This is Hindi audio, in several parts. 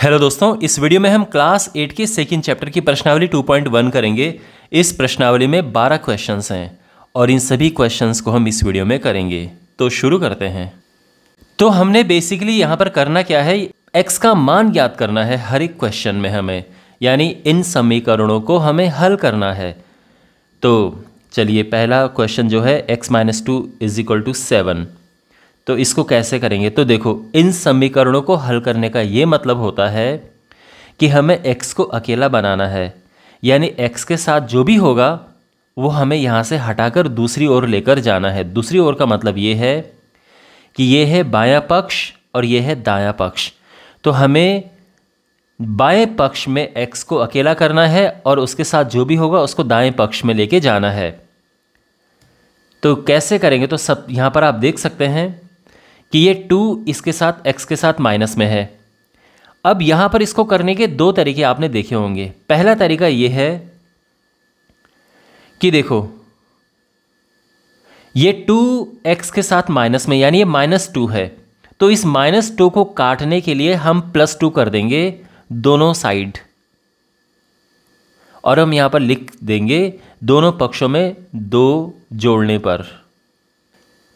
हेलो दोस्तों इस वीडियो में हम क्लास एट के सेकेंड चैप्टर की प्रश्नावली 2.1 करेंगे इस प्रश्नावली में 12 क्वेश्चंस हैं और इन सभी क्वेश्चंस को हम इस वीडियो में करेंगे तो शुरू करते हैं तो हमने बेसिकली यहाँ पर करना क्या है एक्स का मान ज्ञात करना है हर एक क्वेश्चन में हमें यानी इन समीकरणों को हमें हल करना है तो चलिए पहला क्वेश्चन जो है x minus two is equal to seven तो इसको कैसे करेंगे तो देखो इन समीकरणों को हल करने का ये मतलब होता है कि हमें x को अकेला बनाना है यानी x के साथ जो भी होगा वो हमें यहाँ से हटाकर दूसरी ओर लेकर जाना है दूसरी ओर का मतलब ये है कि ये है बायां पक्ष और ये है दायां पक्ष तो हमें बाएं पक्ष में x को अकेला करना है और उसके साथ जो भी होगा उसको दाएं पक्ष में लेके जाना है तो कैसे करेंगे तो सब यहाँ पर आप देख सकते हैं कि ये टू इसके साथ एक्स के साथ माइनस में है अब यहाँ पर इसको करने के दो तरीके आपने देखे होंगे पहला तरीका ये है कि देखो ये टू एक्स के साथ माइनस में यानी ये माइनस टू है तो इस माइनस टू को काटने के लिए हम प्लस टू कर देंगे दोनों साइड और हम यहाँ पर लिख देंगे दोनों पक्षों में दो जोड़ने पर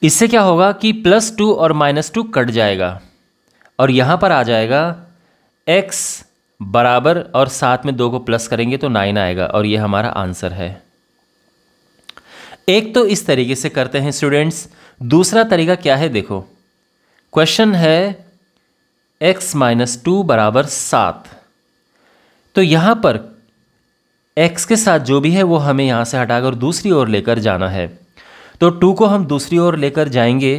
इससे क्या होगा कि प्लस टू और माइनस टू कट जाएगा और यहाँ पर आ जाएगा एक्स बराबर और साथ में दो को प्लस करेंगे तो नाइन आएगा और ये हमारा आंसर है एक तो इस तरीके से करते हैं स्टूडेंट्स दूसरा तरीका क्या है देखो क्वेश्चन है x माइनस टू बराबर सात तो यहाँ पर x के साथ जो भी है वो हमें यहाँ से हटाकर दूसरी ओर लेकर जाना है तो टू को हम दूसरी ओर लेकर जाएंगे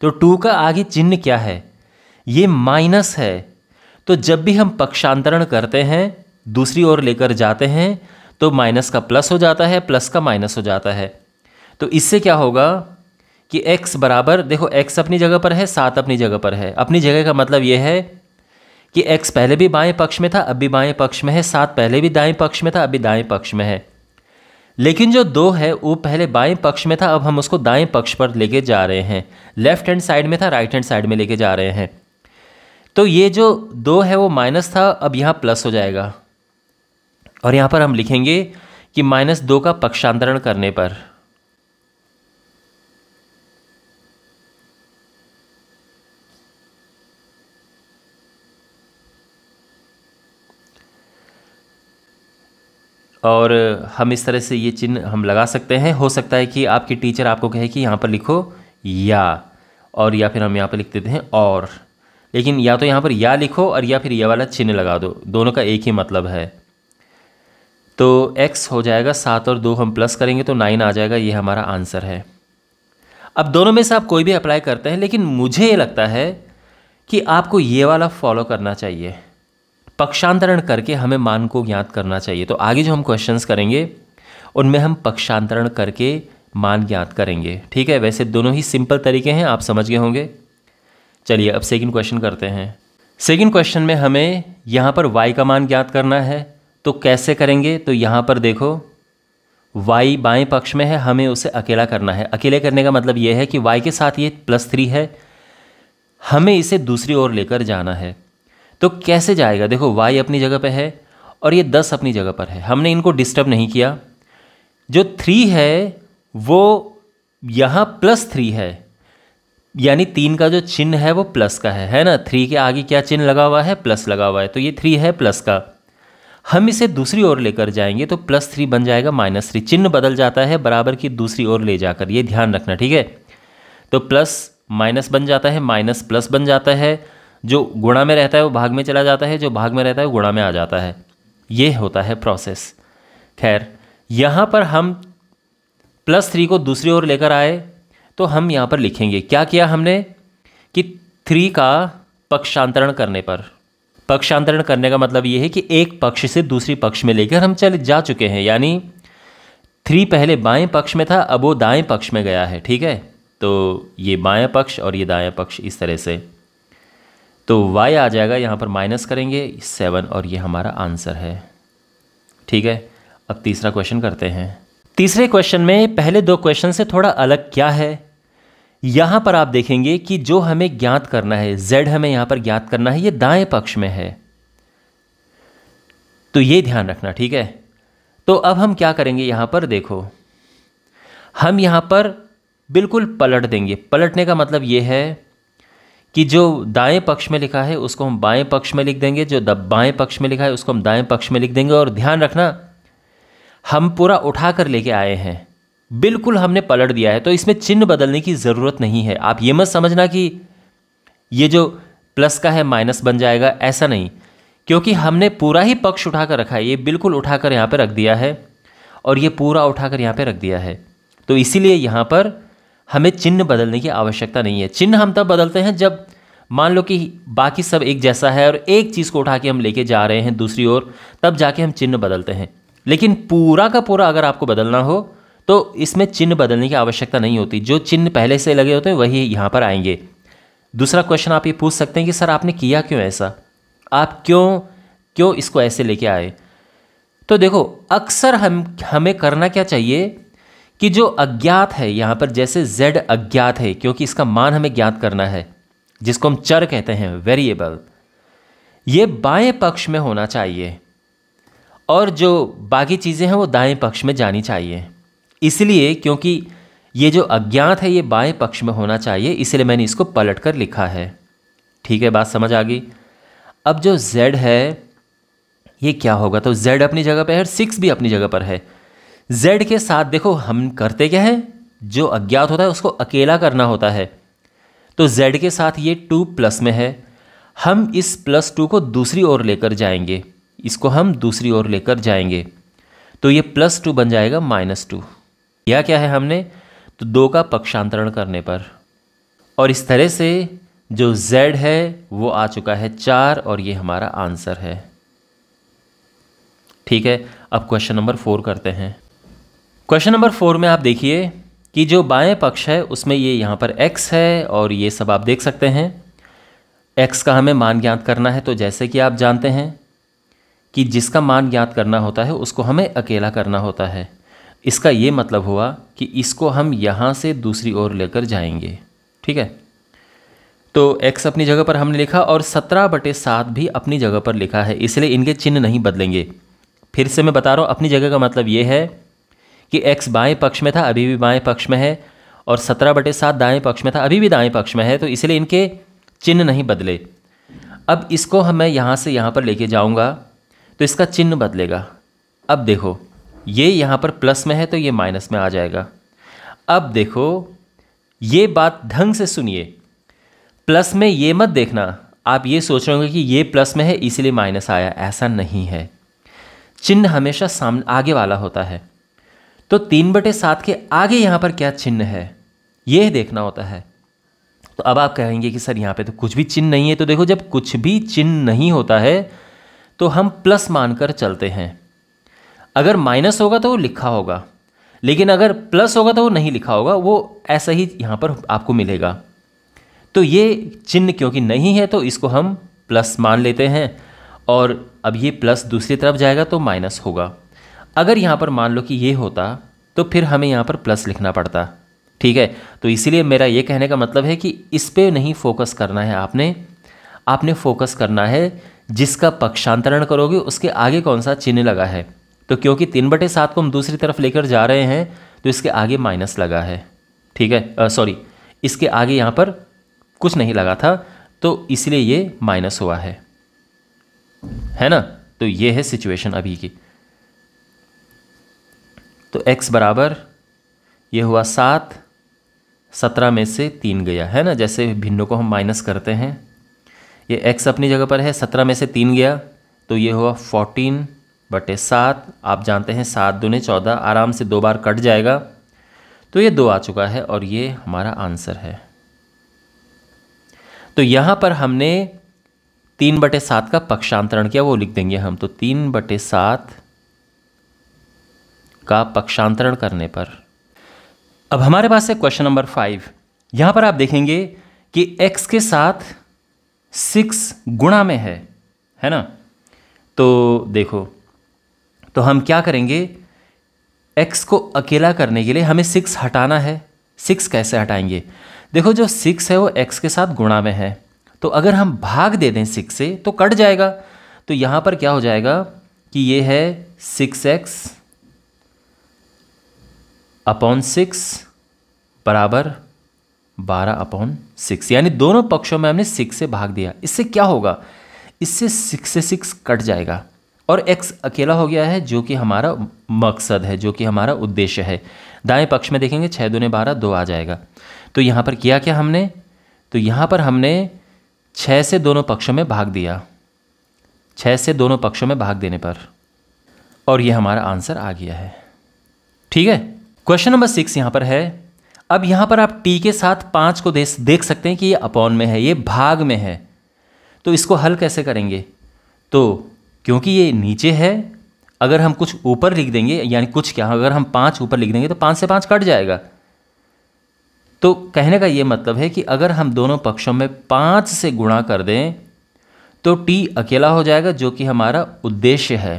तो टू का आगे चिन्ह क्या है ये माइनस है तो जब भी हम पक्षांतरण करते हैं दूसरी ओर लेकर जाते हैं तो माइनस का प्लस हो जाता है प्लस का माइनस हो जाता है तो इससे क्या होगा कि x बराबर देखो x अपनी जगह पर है सात अपनी जगह पर है अपनी जगह का मतलब यह है कि x पहले भी बाएं पक्ष में था अब भी बाएं पक्ष में है सात पहले भी दाएं पक्ष में था अभी दाएं पक्ष में है लेकिन जो दो है वो पहले बाएं पक्ष में था अब हम उसको दाएं पक्ष पर लेके जा रहे हैं लेफ्ट हैंड साइड में था राइट हैंड साइड में लेके जा रहे हैं तो ये जो दो है वो माइनस था अब यहाँ प्लस हो जाएगा और यहाँ पर हम लिखेंगे कि माइनस दो का पक्षांतरण करने पर और हम इस तरह से ये चिन्ह हम लगा सकते हैं हो सकता है कि आपकी टीचर आपको कहे कि यहाँ पर लिखो या और या फिर हम यहाँ पर लिख देते हैं और लेकिन या तो यहाँ पर या लिखो और या फिर यह वाला चिन्ह लगा दो दोनों का एक ही मतलब है तो x हो जाएगा सात और दो हम प्लस करेंगे तो नाइन आ जाएगा ये हमारा आंसर है अब दोनों में से आप कोई भी अप्लाई करते हैं लेकिन मुझे ये लगता है कि आपको ये वाला फॉलो करना चाहिए पक्षांतरण करके हमें मान को ज्ञात करना चाहिए तो आगे जो हम क्वेश्चंस करेंगे उनमें हम पक्षांतरण करके मान ज्ञात करेंगे ठीक है वैसे दोनों ही सिंपल तरीके हैं आप समझ गए होंगे चलिए अब सेकंड क्वेश्चन करते हैं सेकंड क्वेश्चन में हमें यहाँ पर y का मान ज्ञात करना है तो कैसे करेंगे तो यहाँ पर देखो y बाएं पक्ष में है हमें उसे अकेला करना है अकेले करने का मतलब ये है कि y के साथ ये प्लस थ्री है हमें इसे दूसरी ओर लेकर जाना है तो कैसे जाएगा देखो वाई अपनी जगह पर है और ये दस अपनी जगह पर है हमने इनको डिस्टर्ब नहीं किया जो थ्री है वो यहाँ प्लस थ्री है यानी तीन का जो चिन्ह है वो प्लस का है है ना थ्री के आगे क्या चिन्ह लगा हुआ है प्लस लगा हुआ है तो ये थ्री है प्लस का हम इसे दूसरी ओर लेकर जाएंगे तो प्लस थ्री बन जाएगा माइनस थ्री चिन्ह बदल जाता है बराबर की दूसरी ओर ले जाकर ये ध्यान रखना ठीक है तो प्लस माइनस बन जाता है माइनस प्लस बन जाता है जो गुणा में रहता है वो भाग में चला जाता है जो भाग में रहता है वो गुणा में आ जाता है ये होता है प्रोसेस खैर यहाँ पर हम प्लस थ्री को दूसरी ओर लेकर आए तो हम यहाँ पर लिखेंगे क्या किया हमने कि थ्री का पक्षांतरण करने पर पक्षांतरण करने का मतलब ये है कि एक पक्ष से दूसरी पक्ष में लेकर हम चले जा चुके हैं यानी थ्री पहले बाएं पक्ष में था अब वो दाएं पक्ष में गया है ठीक है तो ये बाएं पक्ष और ये दाएं पक्ष इस तरह से तो y आ जाएगा यहाँ पर माइनस करेंगे सेवन और ये हमारा आंसर है ठीक है अब तीसरा क्वेश्चन करते हैं तीसरे क्वेश्चन में पहले दो क्वेश्चन से थोड़ा अलग क्या है यहाँ पर आप देखेंगे कि जो हमें ज्ञात करना है z हमें यहाँ पर ज्ञात करना है ये दाएं पक्ष में है तो ये ध्यान रखना ठीक है तो अब हम क्या करेंगे यहाँ पर देखो हम यहाँ पर बिल्कुल पलट देंगे पलटने का मतलब ये है कि जो दाएं पक्ष में लिखा है उसको हम बाएं पक्ष में लिख देंगे जो बाएं पक्ष में लिखा है उसको हम दाएं पक्ष में लिख देंगे और ध्यान रखना हम पूरा उठा कर लेके आए हैं बिल्कुल हमने पलट दिया है तो इसमें चिन्ह बदलने की ज़रूरत नहीं है आप ये मत समझना कि ये जो प्लस का है माइनस बन जाएगा ऐसा नहीं क्योंकि हमने पूरा ही पक्ष उठा कर रखा है ये बिल्कुल उठाकर यहाँ पर रख दिया है और ये पूरा उठाकर यहाँ पर रख दिया है तो इसीलिए यहाँ पर हमें चिन्ह बदलने की आवश्यकता नहीं है चिन्ह हम तब बदलते हैं जब मान लो कि बाकी सब एक जैसा है और एक चीज़ को उठा के हम लेके जा रहे हैं दूसरी ओर तब जाके हम चिन्ह बदलते हैं लेकिन पूरा का पूरा अगर आपको बदलना हो तो इसमें चिन्ह बदलने की आवश्यकता नहीं होती जो चिन्ह पहले से लगे होते हैं वही यहाँ पर आएंगे दूसरा क्वेश्चन आप ये पूछ सकते हैं कि सर आपने किया क्यों ऐसा आप क्यों क्यों इसको ऐसे लेके आए तो देखो अक्सर हम हमें करना क्या चाहिए कि जो अज्ञात है यहाँ पर जैसे z अज्ञात है क्योंकि इसका मान हमें ज्ञात करना है जिसको हम चर कहते हैं वेरिएबल ये बाएं पक्ष में होना चाहिए और जो बाकी चीज़ें हैं वो दाएं पक्ष में जानी चाहिए इसलिए क्योंकि ये जो अज्ञात है ये बाएं पक्ष में होना चाहिए इसलिए मैंने इसको पलट कर लिखा है ठीक है बात समझ आ गई अब जो z है ये क्या होगा तो z अपनी जगह पर है और सिक्स भी अपनी जगह पर है जेड के साथ देखो हम करते क्या है जो अज्ञात होता है उसको अकेला करना होता है तो जेड के साथ ये टू प्लस में है हम इस प्लस टू को दूसरी ओर लेकर जाएंगे इसको हम दूसरी ओर लेकर जाएंगे तो ये प्लस टू बन जाएगा माइनस टू यह क्या है हमने तो दो का पक्षांतरण करने पर और इस तरह से जो z है वो आ चुका है चार और ये हमारा आंसर है ठीक है अब क्वेश्चन नंबर फोर करते हैं क्वेश्चन नंबर फोर में आप देखिए कि जो बाएं पक्ष है उसमें ये यहाँ पर x है और ये सब आप देख सकते हैं x का हमें मान ज्ञात करना है तो जैसे कि आप जानते हैं कि जिसका मान ज्ञात करना होता है उसको हमें अकेला करना होता है इसका ये मतलब हुआ कि इसको हम यहाँ से दूसरी ओर लेकर जाएंगे ठीक है तो x अपनी जगह पर हमने लिखा और सत्रह बटे सात भी अपनी जगह पर लिखा है इसलिए इनके चिन्ह नहीं बदलेंगे फिर से मैं बता रहा हूँ अपनी जगह का मतलब ये है कि एक्स बाएं पक्ष में था अभी भी बाएं पक्ष में है और सत्रह बटे सात दाएँ पक्ष में था अभी भी दाएँ पक्ष में है तो इसलिए इनके चिन्ह नहीं बदले अब इसको हम मैं यहाँ से यहाँ पर लेके जाऊँगा तो इसका चिन्ह बदलेगा अब देखो ये यहाँ पर प्लस में है तो ये माइनस में आ जाएगा अब देखो ये बात ढंग से सुनिए प्लस में ये मत देखना आप ये सोच रहे होंगे कि ये प्लस में है इसलिए माइनस आया ऐसा नहीं है चिन्ह हमेशा सामने आगे वाला होता है तो तीन बटे सात के आगे यहाँ पर क्या चिन्ह है ये देखना होता है तो अब आप कहेंगे कि सर यहाँ पे तो कुछ भी चिन्ह नहीं है तो देखो जब कुछ भी चिन्ह नहीं होता है तो हम प्लस मानकर चलते हैं अगर माइनस होगा तो वो लिखा होगा लेकिन अगर प्लस होगा तो वो नहीं लिखा होगा वो ऐसा ही यहाँ पर आपको मिलेगा तो ये चिन्ह क्योंकि नहीं है तो इसको हम प्लस मान लेते हैं और अब ये प्लस दूसरी तरफ जाएगा तो माइनस होगा अगर यहाँ पर मान लो कि ये होता तो फिर हमें यहाँ पर प्लस लिखना पड़ता ठीक है तो इसीलिए मेरा ये कहने का मतलब है कि इस पर नहीं फोकस करना है आपने आपने फोकस करना है जिसका पक्षांतरण करोगे उसके आगे कौन सा चिन्ह लगा है तो क्योंकि तीन बटे सात को हम दूसरी तरफ लेकर जा रहे हैं तो इसके आगे माइनस लगा है ठीक है सॉरी इसके आगे यहाँ पर कुछ नहीं लगा था तो इसलिए ये माइनस हुआ है है ना तो ये है सिचुएशन अभी की तो x बराबर ये हुआ सात सत्रह में से तीन गया है ना जैसे भिन्नों को हम माइनस करते हैं ये x अपनी जगह पर है सत्रह में से तीन गया तो ये हुआ फोर्टीन बटे सात आप जानते हैं सात ने चौदह आराम से दो बार कट जाएगा तो ये दो आ चुका है और ये हमारा आंसर है तो यहाँ पर हमने तीन बटे सात का पक्षांतरण किया वो लिख देंगे हम तो तीन बटे सात का पक्षांतरण करने पर अब हमारे पास है क्वेश्चन नंबर फाइव यहां पर आप देखेंगे कि x के साथ सिक्स गुणा में है है ना तो देखो तो हम क्या करेंगे x को अकेला करने के लिए हमें सिक्स हटाना है सिक्स कैसे हटाएंगे देखो जो सिक्स है वो x के साथ गुणा में है तो अगर हम भाग दे दें सिक्स से तो कट जाएगा तो यहां पर क्या हो जाएगा कि ये है सिक्स एक्स अपॉन सिक्स बराबर बारह अपॉन सिक्स यानी दोनों पक्षों में हमने सिक्स से भाग दिया इससे क्या होगा इससे सिक्स से सिक्स कट जाएगा और एक्स अकेला हो गया है जो कि हमारा मकसद है जो कि हमारा उद्देश्य है दाएं पक्ष में देखेंगे छः ने बारह दो आ जाएगा तो यहाँ पर किया क्या हमने तो यहाँ पर हमने छः से दोनों पक्षों में भाग दिया छः से दोनों पक्षों में भाग देने पर और यह हमारा आंसर आ गया है ठीक है क्वेश्चन नंबर सिक्स यहाँ पर है अब यहाँ पर आप टी के साथ पाँच को देख सकते हैं कि ये अपॉन में है ये भाग में है तो इसको हल कैसे करेंगे तो क्योंकि ये नीचे है अगर हम कुछ ऊपर लिख देंगे यानी कुछ क्या अगर हम पाँच ऊपर लिख देंगे तो पाँच से पाँच कट जाएगा तो कहने का ये मतलब है कि अगर हम दोनों पक्षों में पाँच से गुणा कर दें तो टी अकेला हो जाएगा जो कि हमारा उद्देश्य है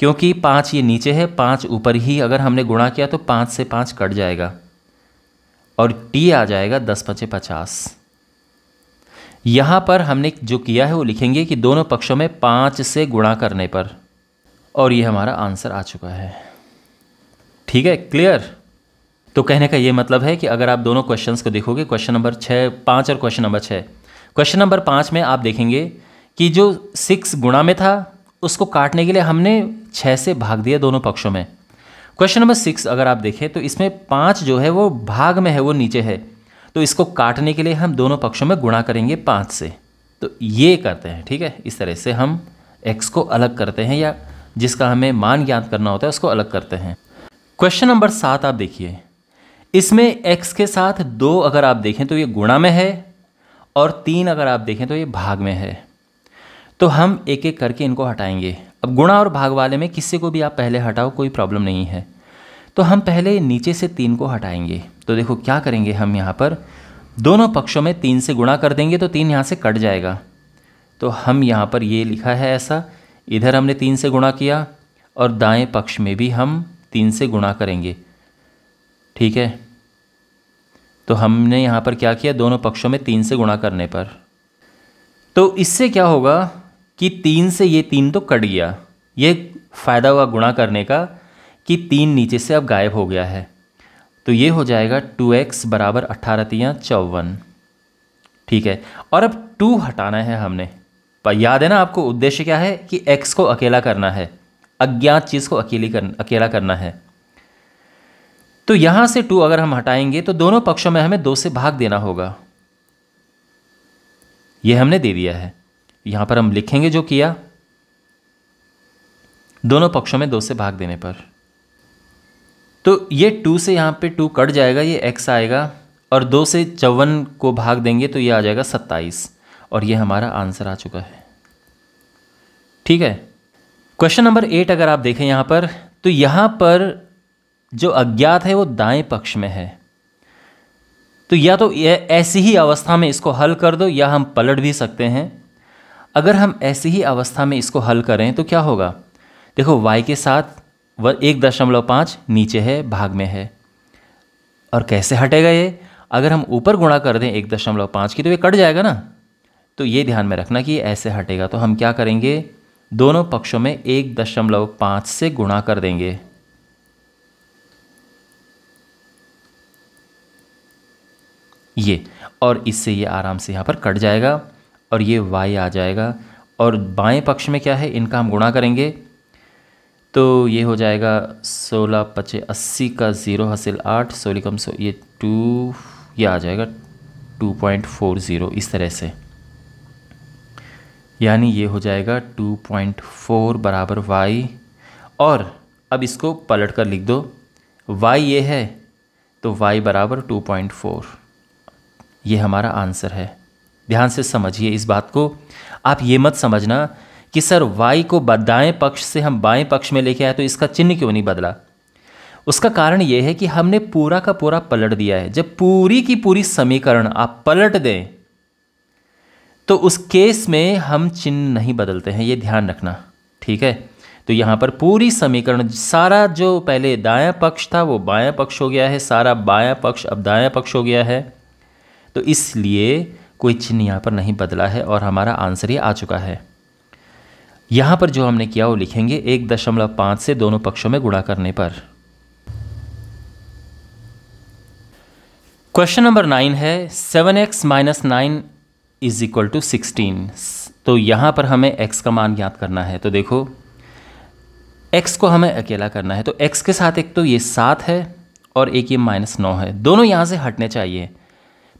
क्योंकि पाँच ये नीचे है पाँच ऊपर ही अगर हमने गुणा किया तो पाँच से पाँच कट जाएगा और टी आ जाएगा दस पचे पचास यहाँ पर हमने जो किया है वो लिखेंगे कि दोनों पक्षों में पाँच से गुणा करने पर और ये हमारा आंसर आ चुका है ठीक है क्लियर तो कहने का ये मतलब है कि अगर आप दोनों क्वेश्चंस को देखोगे क्वेश्चन नंबर छः पाँच और क्वेश्चन नंबर छः क्वेश्चन नंबर पाँच में आप देखेंगे कि जो सिक्स गुणा में था उसको काटने के लिए हमने छः से भाग दिया दोनों पक्षों में क्वेश्चन नंबर सिक्स अगर आप देखें तो इसमें पाँच जो है वो भाग में है वो नीचे है तो इसको काटने के लिए हम दोनों पक्षों में गुणा करेंगे पाँच से तो ये करते हैं ठीक है इस तरह से हम एक्स को अलग करते हैं या जिसका हमें मान ज्ञात करना होता है उसको अलग करते हैं क्वेश्चन नंबर सात आप देखिए इसमें एक्स के साथ दो अगर आप देखें तो ये गुणा में है और तीन अगर आप देखें तो ये भाग में है तो हम एक एक करके इनको हटाएंगे अब गुणा और भाग वाले में किसी को भी आप पहले हटाओ कोई प्रॉब्लम नहीं है तो हम पहले नीचे से तीन को हटाएंगे तो देखो क्या करेंगे हम यहाँ पर दोनों पक्षों में तीन से गुणा कर देंगे तो तीन यहाँ से कट जाएगा तो हम यहाँ पर ये लिखा है ऐसा इधर हमने तीन से गुणा किया और दाएं पक्ष में भी हम तीन से गुणा करेंगे ठीक है तो हमने यहाँ पर क्या किया दोनों पक्षों में तीन से गुणा करने पर तो इससे क्या होगा कि तीन से ये तीन तो कट गया ये फ़ायदा हुआ गुणा करने का कि तीन नीचे से अब गायब हो गया है तो ये हो जाएगा टू एक्स बराबर अट्ठारह तियाँ चौवन ठीक है और अब टू हटाना है हमने याद है ना आपको उद्देश्य क्या है कि एक्स को अकेला करना है अज्ञात चीज़ को अकेली कर अकेला करना है तो यहाँ से टू अगर हम हटाएंगे तो दोनों पक्षों में हमें दो से भाग देना होगा ये हमने दे दिया है यहां पर हम लिखेंगे जो किया दोनों पक्षों में दो से भाग देने पर तो ये टू से यहां पे टू कट जाएगा ये एक्स आएगा और दो से चौवन को भाग देंगे तो ये आ जाएगा सत्ताईस और ये हमारा आंसर आ चुका है ठीक है क्वेश्चन नंबर एट अगर आप देखें यहां पर तो यहां पर जो अज्ञात है वो दाएं पक्ष में है तो या तो ऐसी ही अवस्था में इसको हल कर दो या हम पलट भी सकते हैं अगर हम ऐसी ही अवस्था में इसको हल करें तो क्या होगा देखो y के साथ वह एक दशमलव पाँच नीचे है भाग में है और कैसे हटेगा ये अगर हम ऊपर गुणा कर दें एक दशमलव पाँच की तो ये कट जाएगा ना तो ये ध्यान में रखना कि ऐसे हटेगा तो हम क्या करेंगे दोनों पक्षों में एक दशमलव पाँच से गुणा कर देंगे ये और इससे ये आराम से यहाँ पर कट जाएगा और ये वाई आ जाएगा और बाएं पक्ष में क्या है इनका हम गुणा करेंगे तो ये हो जाएगा सोलह पचे अस्सी का ज़ीरो हासिल आठ सोलह कम सो ये टू ये आ जाएगा टू पॉइंट फोर ज़ीरो इस तरह से यानी ये हो जाएगा टू पॉइंट फोर बराबर वाई और अब इसको पलट कर लिख दो वाई ये है तो वाई बराबर टू पॉइंट फोर ये हमारा आंसर है ध्यान से समझिए इस बात को आप ये मत समझना कि सर वाई को दाएं पक्ष से हम बाएं पक्ष में लेके आए तो इसका चिन्ह क्यों नहीं बदला उसका कारण यह है कि हमने पूरा का पूरा पलट दिया है जब पूरी की पूरी समीकरण आप पलट दें तो उस केस में हम चिन्ह नहीं बदलते हैं ये ध्यान रखना ठीक है तो यहाँ पर पूरी समीकरण सारा जो पहले दाया पक्ष था वो बाया पक्ष हो गया है सारा बाया पक्ष अब दाया पक्ष हो गया है तो इसलिए कोई चिन्ह यहाँ पर नहीं बदला है और हमारा आंसर ये आ चुका है यहाँ पर जो हमने किया वो लिखेंगे एक दशमलव पाँच से दोनों पक्षों में गुणा करने पर क्वेश्चन नंबर नाइन है seven x minus nine is equal to sixteen तो यहाँ पर हमें x का मान ज्ञात करना है तो देखो x को हमें अकेला करना है तो x के साथ एक तो ये सात है और एक ये माइनस नौ है दोनों यहाँ से हटने चाहिए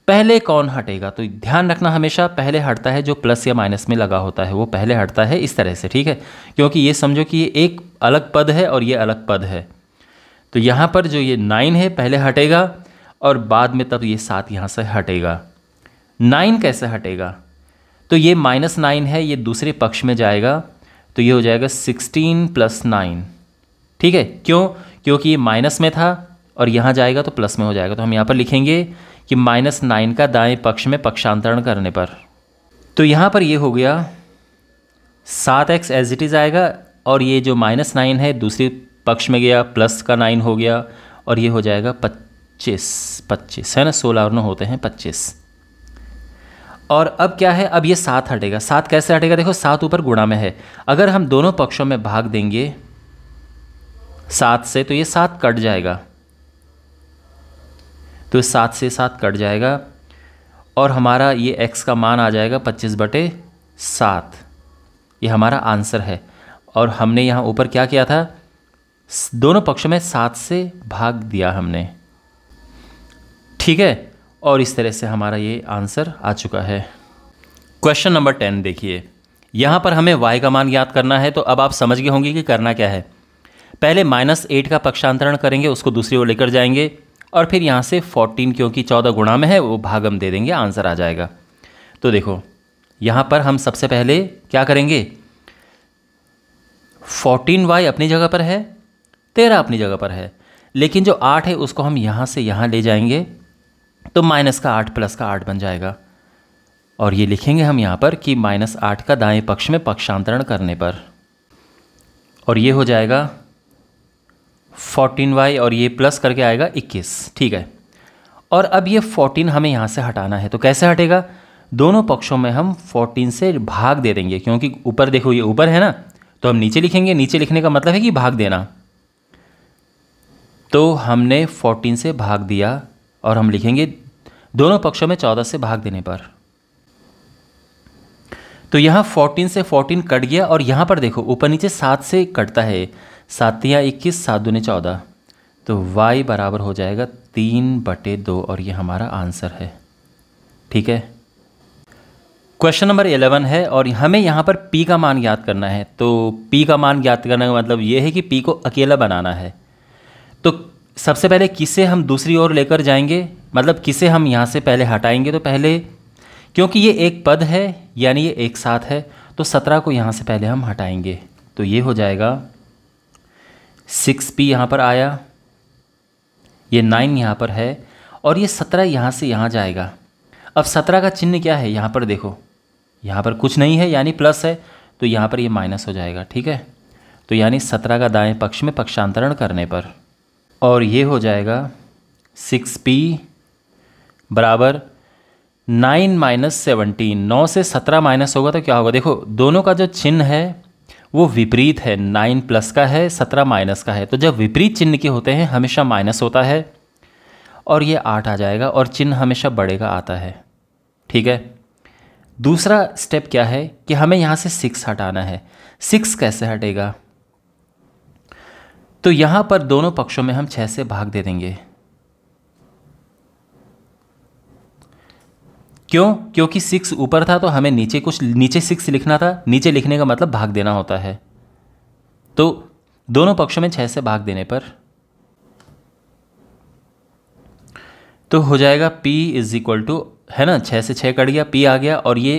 पहले कौन हटेगा तो ध्यान रखना हमेशा पहले हटता है जो प्लस या माइनस में लगा होता है वो पहले हटता है इस तरह से ठीक है क्योंकि ये समझो कि ये एक अलग पद है और ये अलग पद है तो यहाँ पर जो ये नाइन है पहले हटेगा और बाद में तब ये सात यहाँ से हटेगा नाइन कैसे हटेगा तो ये माइनस नाइन है ये दूसरे पक्ष में जाएगा तो ये हो जाएगा सिक्सटीन प्लस नाइन ठीक है क्यों क्योंकि ये माइनस में था और यहाँ जाएगा तो प्लस में हो जाएगा तो हम यहाँ पर लिखेंगे कि माइनस नाइन का दाएं पक्ष में पक्षांतरण करने पर तो यहाँ पर ये हो गया सात एक्स एज इट इज़ आएगा और ये जो माइनस नाइन है दूसरे पक्ष में गया प्लस का नाइन हो गया और ये हो जाएगा पच्चीस पच्चीस है ना सोलह और नौ होते हैं पच्चीस और अब क्या है अब ये सात हटेगा सात कैसे हटेगा देखो सात ऊपर गुणा में है अगर हम दोनों पक्षों में भाग देंगे सात से तो ये सात कट जाएगा तो सात से सात कट जाएगा और हमारा ये एक्स का मान आ जाएगा पच्चीस बटे सात ये हमारा आंसर है और हमने यहाँ ऊपर क्या किया था दोनों पक्षों में सात से भाग दिया हमने ठीक है और इस तरह से हमारा ये आंसर आ चुका है क्वेश्चन नंबर टेन देखिए यहाँ पर हमें y का मान याद करना है तो अब आप समझ गए होंगे कि करना क्या है पहले माइनस एट का पक्षांतरण करेंगे उसको दूसरी ओर लेकर जाएंगे और फिर यहाँ से फोर्टीन क्योंकि चौदह गुणा में है वो भाग हम दे देंगे आंसर आ जाएगा तो देखो यहाँ पर हम सबसे पहले क्या करेंगे फोर्टीन वाई अपनी जगह पर है तेरह अपनी जगह पर है लेकिन जो आठ है उसको हम यहाँ से यहाँ ले जाएंगे तो माइनस का आठ प्लस का आठ बन जाएगा और ये लिखेंगे हम यहाँ पर कि माइनस आठ का दाएं पक्ष में पक्षांतरण करने पर और ये हो जाएगा फोर्टीन वाई और ये प्लस करके आएगा इक्कीस ठीक है और अब ये फोर्टीन हमें यहाँ से हटाना है तो कैसे हटेगा दोनों पक्षों में हम फोर्टीन से भाग दे देंगे क्योंकि ऊपर देखो ये ऊपर है ना तो हम नीचे लिखेंगे नीचे लिखने का मतलब है कि भाग देना तो हमने फोर्टीन से भाग दिया और हम लिखेंगे दोनों पक्षों में चौदह से भाग देने पर तो यहाँ फोर्टीन से फोर्टीन कट गया और यहाँ पर देखो ऊपर नीचे सात से कटता है सातियाँ इक्कीस सात दूने चौदह तो y बराबर हो जाएगा तीन बटे दो और ये हमारा आंसर है ठीक है क्वेश्चन नंबर एलेवन है और हमें यहाँ पर p का मान ज्ञात करना है तो p का मान ज्ञात करने का मतलब ये है कि p को अकेला बनाना है तो सबसे पहले किसे हम दूसरी ओर लेकर जाएंगे मतलब किसे हम यहाँ से पहले हटाएंगे तो पहले क्योंकि ये एक पद है यानी ये एक साथ है तो सत्रह को यहाँ से पहले हम हटाएंगे तो ये हो जाएगा सिक्स पी यहाँ पर आया ये नाइन यहाँ पर है और ये सत्रह यहाँ से यहाँ जाएगा अब सत्रह का चिन्ह क्या है यहाँ पर देखो यहाँ पर कुछ नहीं है यानी प्लस है तो यहाँ पर ये यह माइनस हो जाएगा ठीक है तो यानी सत्रह का दाएं पक्ष में पक्षांतरण करने पर और ये हो जाएगा सिक्स पी बराबर नाइन माइनस सेवनटीन नौ से सत्रह माइनस होगा तो क्या होगा देखो दोनों का जो चिन्ह है वो विपरीत है नाइन प्लस का है सत्रह माइनस का है तो जब विपरीत चिन्ह के होते हैं हमेशा माइनस होता है और ये आठ आ जाएगा और चिन्ह हमेशा बढ़ेगा आता है ठीक है दूसरा स्टेप क्या है कि हमें यहाँ से सिक्स हटाना है सिक्स कैसे हटेगा तो यहाँ पर दोनों पक्षों में हम छः से भाग दे देंगे क्यों क्योंकि सिक्स ऊपर था तो हमें नीचे कुछ नीचे सिक्स लिखना था नीचे लिखने का मतलब भाग देना होता है तो दोनों पक्षों में छः से भाग देने पर तो हो जाएगा p इज इक्वल टू है ना छः से छः कट गया p आ गया और ये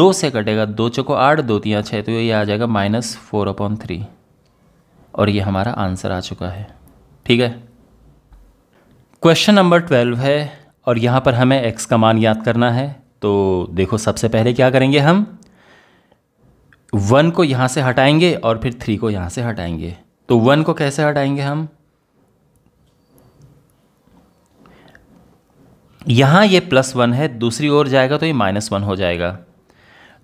दो से कटेगा दो चौको आठ दो तिया छः तो ये आ जाएगा माइनस फोर अपॉन थ्री और ये हमारा आंसर आ चुका है ठीक है क्वेश्चन नंबर ट्वेल्व है और यहाँ पर हमें x का मान याद करना है तो देखो सबसे पहले क्या करेंगे हम वन को यहाँ से हटाएंगे और फिर थ्री को यहाँ से हटाएंगे तो वन को कैसे हटाएंगे हम यहाँ ये प्लस वन है दूसरी ओर जाएगा तो ये माइनस वन हो जाएगा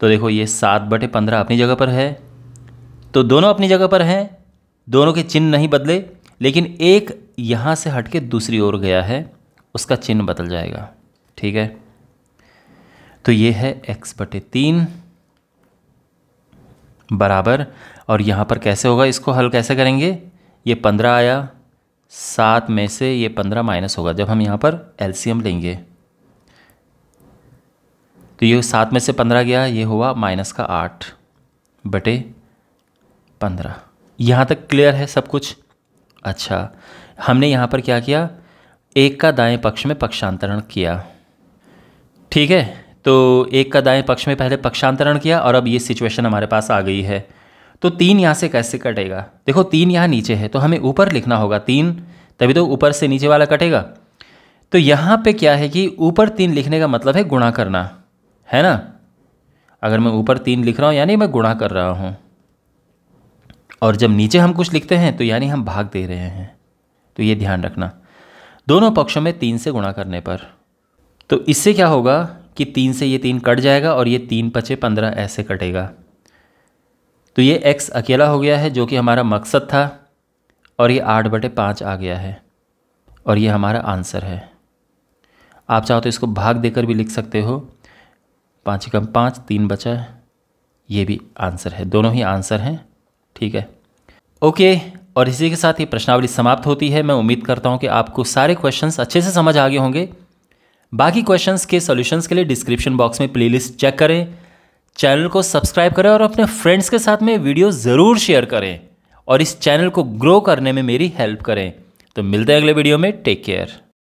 तो देखो ये सात बटे पंद्रह अपनी जगह पर है तो दोनों अपनी जगह पर हैं दोनों के चिन्ह नहीं बदले लेकिन एक यहाँ से हट के दूसरी ओर गया है उसका चिन्ह बदल जाएगा ठीक है तो ये है x बटे तीन बराबर और यहाँ पर कैसे होगा इसको हल कैसे करेंगे ये पंद्रह आया सात में से ये पंद्रह माइनस होगा जब हम यहाँ पर एलसीएम लेंगे तो ये सात में से पंद्रह गया ये हुआ माइनस का आठ बटे पंद्रह यहाँ तक क्लियर है सब कुछ अच्छा हमने यहाँ पर क्या किया एक का दाएं पक्ष में पक्षांतरण किया ठीक है तो एक का दाएं पक्ष में पहले पक्षांतरण किया और अब ये सिचुएशन हमारे पास आ गई है तो तीन यहाँ से कैसे कटेगा देखो तीन यहाँ नीचे है तो हमें ऊपर लिखना होगा तीन तभी तो ऊपर से नीचे वाला कटेगा तो यहाँ पे क्या है कि ऊपर तीन लिखने का मतलब है गुणा करना है ना अगर मैं ऊपर तीन लिख रहा हूँ यानी मैं गुणा कर रहा हूँ और जब नीचे हम कुछ लिखते हैं तो यानी हम भाग दे रहे हैं तो ये ध्यान रखना दोनों पक्षों में तीन से गुणा करने पर तो इससे क्या होगा कि तीन से ये तीन कट जाएगा और ये तीन पचे पंद्रह ऐसे कटेगा तो ये एक्स अकेला हो गया है जो कि हमारा मकसद था और ये आठ बटे पाँच आ गया है और ये हमारा आंसर है आप चाहो तो इसको भाग देकर भी लिख सकते हो पाँच कम पाँच तीन बचा ये भी आंसर है दोनों ही आंसर हैं ठीक है ओके और इसी के साथ ये प्रश्नावली समाप्त होती है मैं उम्मीद करता हूँ कि आपको सारे क्वेश्चंस अच्छे से समझ आ गए होंगे बाकी क्वेश्चंस के सॉल्यूशंस के लिए डिस्क्रिप्शन बॉक्स में प्लेलिस्ट चेक करें चैनल को सब्सक्राइब करें और अपने फ्रेंड्स के साथ में वीडियो ज़रूर शेयर करें और इस चैनल को ग्रो करने में मेरी हेल्प करें तो मिलते हैं अगले वीडियो में टेक केयर